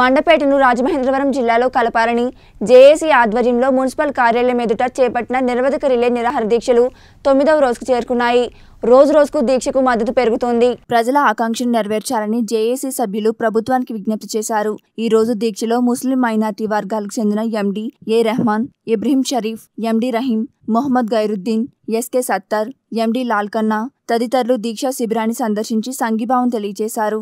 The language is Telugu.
మండపేటను రాజమహేంద్రవరం జిల్లాలో కలపాలని జేఏసీ ఆధ్వర్యంలో మున్సిపల్ కార్యాలయం ఎదుట చేపట్టిన నిరవధిక రిలే నిరాహార దీక్షలు తొమ్మిదవ రోజుకు చేరుకున్నాయి రోజు రోజుకు దీక్షకు మద్దతు పెరుగుతోంది ప్రజల ఆకాంక్షను నెరవేర్చాలని జేఏసీ సభ్యులు ప్రభుత్వానికి విజ్ఞప్తి చేశారు ఈ రోజు దీక్షలో ముస్లిం మైనార్టీ వర్గాలకు చెందిన MD A Rehman Ibrahim Sharif MD Rahim Mohammed Gairuddin SK Sattar MD Lalkanna తదితరులు దీక్షా శిబిరాన్ని సందర్శించి సంఘీభావం తెలియజేశారు